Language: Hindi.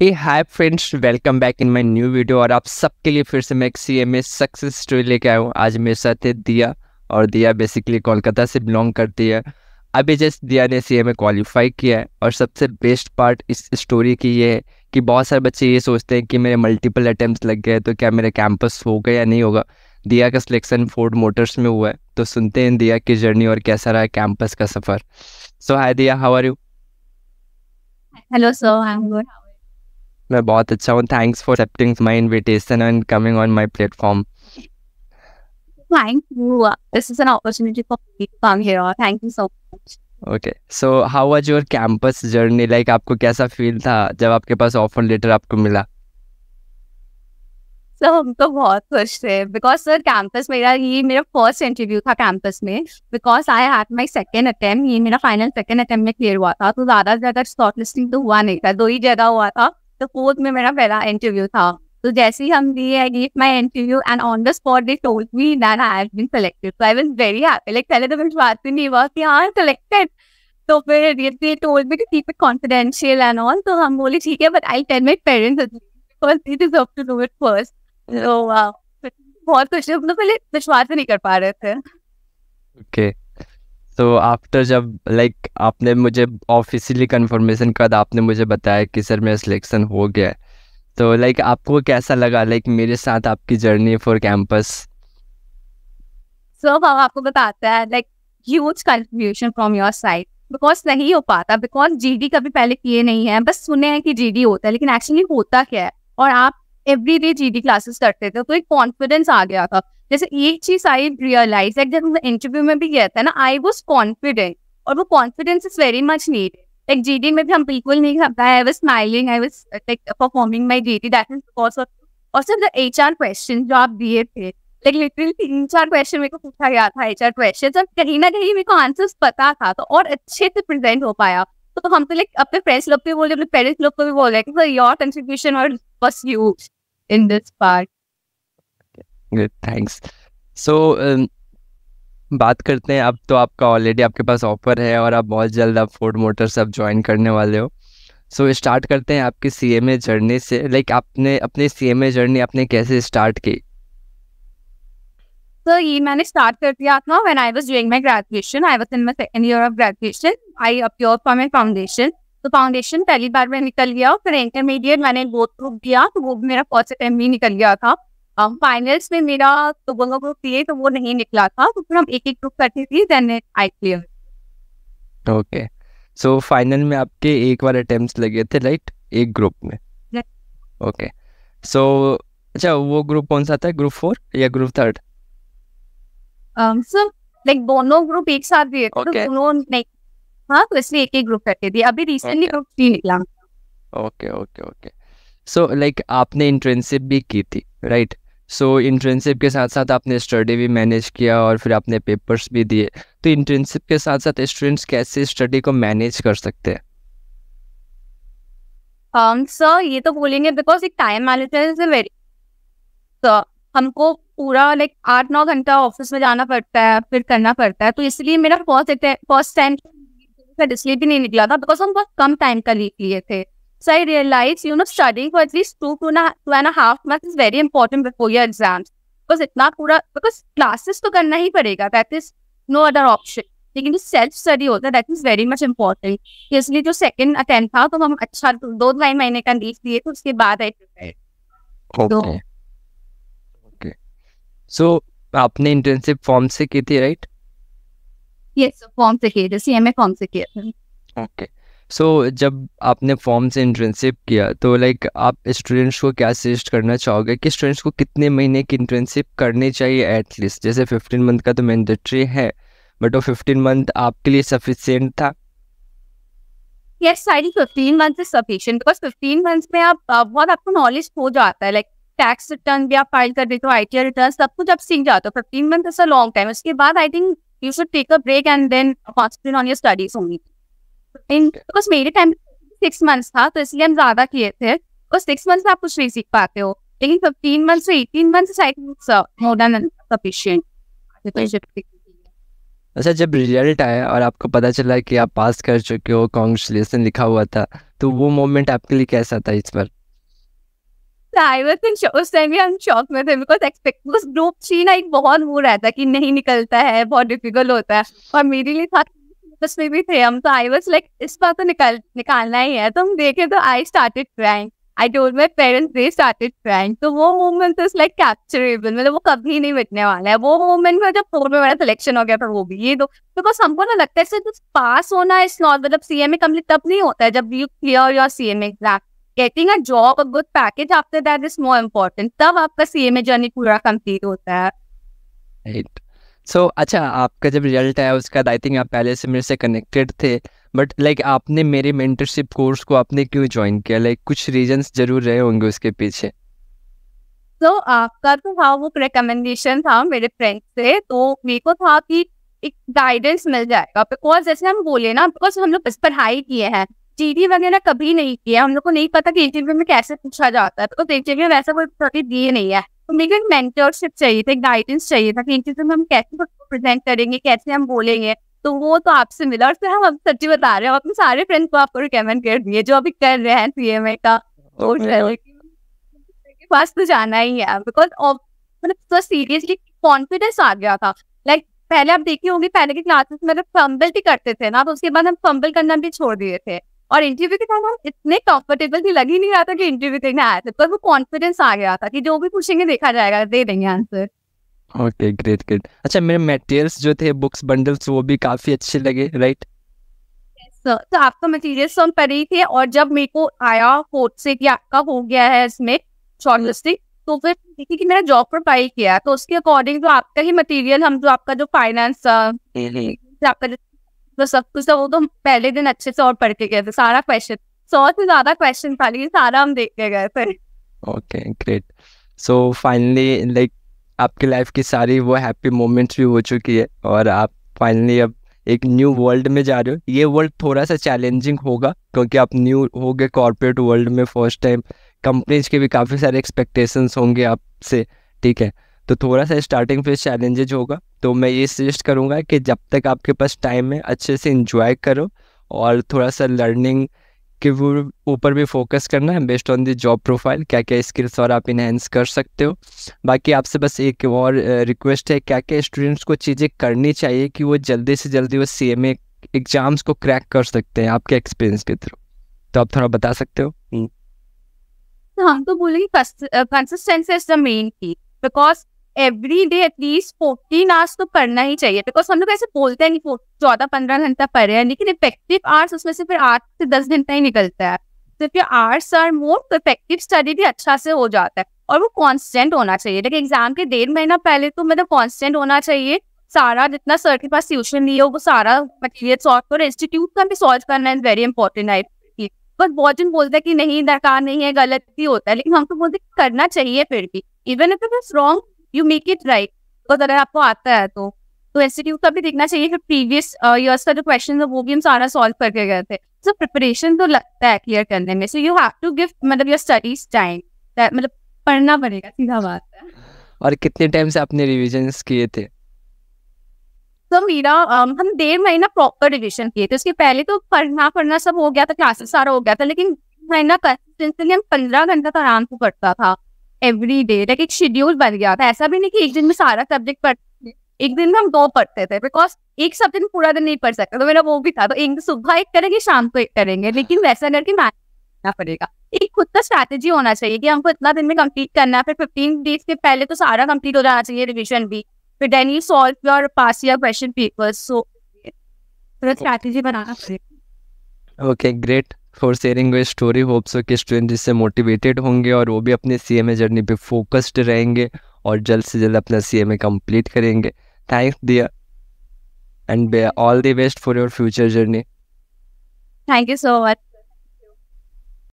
A hi friends welcome back in my new video और आप सबके लिए फिर से मैं एक C M A success story लेके आया हूँ आज मेरे साथ है दिया और दिया बेसिकली कोलकाता से बिलोंग करती है अभी जस्ट दिया ने सी एम ए क्वालिफाई किया है और सबसे बेस्ट पार्ट इस स्टोरी की ये है कि बहुत सारे बच्चे ये सोचते हैं कि मेरे मल्टीपल अटैम्प्ट लग गए तो क्या मेरे कैंपस होगा या नहीं होगा दिया का सिलेक्शन फोर्ड मोटर्स में हुआ है तो सुनते हैं दिया की जर्नी और कैसा रहा कैंपस का सफ़र so hi Diya how are you hello so I am good मैं बहुत अच्छा हूँ thanks for accepting my invitation and coming on my platform Thank you. This is an opportunity for me to come here. Thank you so much. Okay so how was your campus journey like आपको कैसा फील था जब आपके पास ऑफर लेटर आपको मिला सर हम तो बहुत खुश थे बिकॉज सर कैंपस मेरा ये मेरा फर्स्ट इंटरव्यू था कैंपस में because I had my second attempt ये मेरा फाइनल सेकेंड अटेम्प्ट में क्लियर हुआ था तो ज़्यादा ज़्यादा शॉर्ट लिस्टिंग तो हुआ नहीं था दो ही जगह हुआ था तो फोर्थ में मेरा पहला इंटरव्यू था तो जैसे ही हम दिए I gave my interview and on the spot they told me that I have been selected so I was very happy like पहले तो मैं बात भी नहीं हुआ कि हाँ सिलेक्टेड तो फिर they told me to keep it confidential and all तो हम बोले ठीक है but I tell my parents because they deserve to do it first so बहुत कुछ लोग तो पहले विश्वास नहीं कर पा रहे थे ओके okay. तो आफ्टर जब लाइक like, आपने मुझे ऑफिशियली कंफर्मेशन कर आपने मुझे बताया कि सर मेरा सिलेक्शन हो गया तो लाइक like, आपको कैसा लगा लाइक like, मेरे साथ आपकी journey for campus so so, हम आपको बताते हैं like huge contribution from your side because नहीं हो पाता बिकॉज जीडी कभी पहले किए नहीं है बस सुने हैं कि जीडी होता है लेकिन एक्चुअली होता क्या है और आप every day G D classes करते थे तो एक कॉन्फिडेंस आ गया था जैसे एक चीज आई रियलाइज लाइक जब इंटरव्यू में भी गया था ना आई वॉज कॉन्फिडेंट और वो confidence is very much need like G D में भी हम बिल्कुल नहीं खाता I was smiling I was like performing G D that is और सर एच आर क्वेश्चन जो आप दिए थे लाइक लिटरली तीन चार क्वेश्चन मेरे को पूछा गया था एच आर क्वेश्चन और कहीं ना कहीं मेरे को आंसर्स पता था तो और अच्छे से प्रेजेंट हो पाया तो हम तो लाइक अपने फ्रेंड्स लोग को भी बोल रहे अपने पेरेंट्स लोग को भी बोले कि सर योर कंट्रीब्यूशन और बस you in this part thanks so um, बात करते हैं अब तो आपका ऑलरेडी आपके पास ऑफर है और आप बहुत जल्द आप फोर्ड मोटर्स अब ज्वाइन करने वाले हो सो so, स्टार्ट करते हैं आपकी सी एम ए जर्नी से लाइक like, आपने अपने सी एम ए जर्नी आपने कैसे स्टार्ट की सर ये मैंने स्टार्ट कर दिया था when I was doing my graduation I was in my second year of graduation I appear for my foundation तो फाउंडेशन पहली बार मैं निकल गया फिर इंटरमीडिएट मैंने बोथ ग्रुप दिया तो वो भी मेरा फर्स्ट अटेम्प्ट ही निकल गया था फाइनल्स में मेरा तो वो लोग दिए तो वो नहीं निकला था तो फिर हम एक एक ग्रुप करती थी then I clear okay so final में आपके एक बार अटेम्प्ट लगे थे राइट एक ग्रुप में ओके सो अच्छा वो ग्रुप कौन सा था ग्रुप फोर या ग्रुप थर्ड सर लाइक दोनों ग्रुप एक साथ दिए थे तो दोनों नहीं हाँ तो इसलिए एक एक ग्रुप करते थे अभी रिसेंटली ग्रुप थ्री निकला okay okay okay so like आपने इंटर्नशिप भी की थी right right? So so, internship के साथ साथ आपने स्टडी भी मैनेज किया और फिर आपने पेपर्स भी दिए तो इंटर्नशिप के साथ साथ स्टूडेंट्स कैसे स्टडी को मैनेज कर सकते हैं um, सर ये तो बोलेंगे बिकॉज एक time management is very sir हमको पूरा लाइक आठ नौ घंटा ऑफिस में जाना पड़ता है फिर करना पड़ता है तो इसलिए मेरा फर्स्ट फर्स्ट टाइम इसलिए भी नहीं निकला था बिकॉज हम बहुत कम टाइम का लीव लिए थे So I realized, you know, studying for at least two, two and a, two and a half months is very important before your exams. Because it's not pura, because classes to करना ही पड़ेगा. That is no other option. लेकिन जो सेल्फ स्टडी होता है that is very much important इसलिए जो सेकंड अटेम्प्ट था तो हम अच्छा दो ढाई महीने का देख लिए तो उसके बाद आई प्रिपेयर ओके सो आपने इंटर्नशिप फॉर्म से की थी राइट यस फॉर्म से की थी सीएमए फॉर्म से की थी ओके सो so, जब आपने फॉर्म से इंटर्नशिप किया तो लाइक आप स्टूडेंट्स को क्या सजेस्ट करना चाहोगे कि स्टूडेंट्स को कितने महीने की इंटर्नशिप करनी चाहिए एटलीस्ट जैसे फिफ्टीन मंथ का तो मैंडेटरी है बट वो फिफ्टीन मंथ आपके लिए सफिशियंट था yes I think fifteen month is sufficient because fifteen months में आप बहुत आपको नॉलेज हो जाता है लाइक टैक्स रिटर्न भी आप फाइल कर देते हो आई टी रिटर्न सब कुछ आप सीख जाते हो fifteen month is a long time उसके बाद I think you should take a break and then concentrate on your studies only because मेरे टाइम सिक्स मंथ्स था तो इसलिए हम ज्यादा किए थे और सिक्स मंथ्स में आप कुछ नहीं सीख पाते हो लेकिन फिफ्टीन मंथ्स से eighteen months more than sufficient अच्छा जब रिजल्ट आया और आपको पता चला कि आप पास कर चुके हो कॉन्ग्रेचुलेसन लिखा हुआ था तो वो मोमेंट आपके लिए कैसा था इस पर आई वाज इन उस टाइम भी हम शॉक में थे बिकॉज एक्सपेक्ट बिकॉज ग्रुप ना एक बहुत वो रहता कि नहीं निकलता है बहुत डिफिकल्ट होता है और मेरे लिए था आपस में भी थे हम तो आई वॉज लाइक इस बार तो निकाल निकालना ही है तो हम देखे तो I started crying I don't my parents they started crying तो वो मोमेंट इज लाइक कैप्चरेबल मतलब वो कभी नहीं मिटने वाला है वो मोमेंट में जब फोर में मेरा सिलेक्शन हो गया था वो भी ये दो तो बिकॉज हमको ना लगता है सिर्फ पास होना इस नॉट मतलब सी एम ए कम्प्लीट तब नहीं होता है जब you clear your C M exam getting a job a good package after that is more important तब आपका सी एम ए जर्नी पूरा कम्प्लीट होता है right. सो so, अच्छा आपका जब रिजल्ट आया उसका आई थिंक आप पहले से मेरे से कनेक्टेड थे बट लाइक like, आपने मेरे मेंटरशिप कोर्स को आपने क्यों ज्वाइन किया लाइक like, कुछ रीजंस जरूर रहे होंगे उसके पीछे तो so, आपका तो था वो रिकमेंडेशन था मेरे फ्रेंड से तो मेरे को था कि एक गाइडेंस मिल जाएगा बिकॉज जैसे हम बोले ना बिकॉज हम लोग इस पढ़ाई किए हैं जीडी वगैरह कभी नहीं किया हम लोग को नहीं पता कि इंटरव्यू में कैसे पूछा जाता है तो इंटरव्यू में ऐसा कोई प्रति दिए नहीं है तो मेरे को मेंटरशिप चाहिए था एक गाइडेंस चाहिए था कि इन चीजों में हम कैसे प्रेजेंट करेंगे कैसे हम बोलेंगे तो वो तो आपसे मिला और फिर हम अब सच्ची बता रहे हैं अपने सारे फ्रेंड्स को आपको रिकमेंड कर दिए जो अभी कर रहे हैं एम ए का पास तो जाना ही है बिकॉज मतलब तो सीरियसली कॉन्फिडेंस आ गया था लाइक like, पहले आप देखे होंगे पहले की क्लासेस में फंबल भी करते थे ना तो उसके बाद हम फंबल करना भी छोड़ दिए थे और इंटरव्यू के टाइम हम इतने कंफर्टेबल भी लग ही नहीं रहा था कि इंटरव्यू देने आया था पर वो कॉन्फिडेंस आ गया था कि जो भी पूछेंगे देखा जाएगा दे देंगे आंसर ओके ग्रेट ग्रेट अच्छा मेरे मटेरियल्स जो थे बुक्स बंडल्स वो भी काफी अच्छे लगे राइट सर तो आपका मटेरियल्स तो हम पर ही थे और जब मेरे को आया फोर्थ से कि आपका हो गया है इसमें शॉर्टलिस्टिंग तो फिर देखिए कि मैंने जॉब पर पाई किया तो उसके अकॉर्डिंग जो आपका ही मटेरियल हम जो आपका जो फाइनेंस हम्म, हम्म। आपका जो तो सब कुछ तो वो तो पहले दिन अच्छे से और पढ़ के गए थे सारा क्वेश्चन सौ से ज्यादा क्वेश्चन था लेकिन सारा हम देख के गए थे okay great so finally like आपकी लाइफ की सारी वो हैप्पी मोमेंट्स भी हो चुकी है और आप फाइनली अब एक न्यू वर्ल्ड में जा रहे हो ये वर्ल्ड थोड़ा सा चैलेंजिंग होगा क्योंकि आप न्यू हो गए कॉरपोरेट वर्ल्ड में फर्स्ट टाइम कंपनीज के भी काफ़ी सारे एक्सपेक्टेशंस होंगे आपसे ठीक है तो थोड़ा सा स्टार्टिंग पे चैलेंजेज होगा तो मैं ये सजेस्ट करूँगा कि जब तक आपके पास टाइम है अच्छे से इंजॉय करो और थोड़ा सा लर्निंग के वो ऊपर भी फोकस करना है based on the job profile क्या क्या स्किल्स और आप इन्हेंस कर सकते हो बाकी आपसे बस एक और रिक्वेस्ट है क्या क्या स्टूडेंट्स को चीज़ें करनी चाहिए कि वो जल्दी से जल्दी वो सी एम एग्ज़ाम्स को क्रैक कर सकते हैं आपके एक्सपीरियंस के थ्रू तो आप थोड़ा बता सकते हो हम हम्म। हाँ, तो बोलेंगे consistency is the main key because every day at least fourteen hours तो पढ़ना ही चाहिए बिकॉज हम लोग ऐसे बोलते हैं कि चौदह पंद्रह घंटा पढ़े हैं लेकिन इफेक्टिव आवर्स उसमें से फिर आठ से दस घंटा ही निकलता है तो ये आर्ट्स आर मोर तो इफेक्टिव स्टडी भी अच्छा से हो जाता है और वो कॉन्स्टेंट होना चाहिए लेकिन एग्जाम के डेढ़ महीना पहले तो मतलब कॉन्स्टेंट होना चाहिए सारा जितना सर के पास ट्यूशन लिया वो सारा मटीरियल सॉल्व करो इंस्टीट्यूट का भी सॉल्व करना इज वेरी इंपॉर्टेंट है बस बहुत जन बोलता है कि नहीं दरकार नहीं है गलत भी होता है लेकिन हम तो बोलते करना चाहिए फिर भी even if it is wrong you make it right because अगर आपको आता है तो तो इंस्टीट्यूट का भी देखना चाहिए फिर प्रीवियस ईयर्स का जो क्वेश्चन है वो भी हम सारा सॉल्व करके गए थे सो प्रिपरेशन तो लगता है क्लियर करने में so you have to give मतलब योर स्टडीज टाइम मतलब पढ़ना पड़ेगा सीधा बात है और कितने टाइम से आपने रिविजन किए थे तो मेरा um, हम डेढ़ महीना प्रॉपर रिविजन किए थे उसके पहले तो पढ़ना पढ़ना सब हो गया था क्लासेस सारा हो गया था लेकिन महीना कंसिस्टेंसली हम पंद्रह घंटा तो आराम से पढ़ता था एवरी डे लाइक एक शेड्यूल बन गया था ऐसा भी नहीं कि एक दिन में सारा सब्जेक्ट पढ़ एक दिन में हम दो पढ़ते थे बिकॉज एक सब्जेक्ट में पूरा दिन नहीं पढ़ सकता तो मेरा वो भी था तो एक सुबह एक करेंगे शाम को एक करेंगे लेकिन वैसा करके मैच पड़ेगा एक खुद का स्ट्रैटेजी होना चाहिए कि हमको इतना दिन में कंप्लीट करना है फिर फिफ्टीन डेज के पहले तो सारा कंप्लीट हो जाना चाहिए रिविजन भी फिर then you solve your past your question paper so strategy बनाना पड़ेगा okay great for sharing way story hopes के स्टूडेंट इससे मोटिवेटेड होंगे और वो भी अपने सी एम ए जर्नी पर फोकस्ड रहेंगे और जल्द से जल्द अपना सी एम ए कम्प्लीट करेंगे thanks Diya and all the best for your future journey thank you so much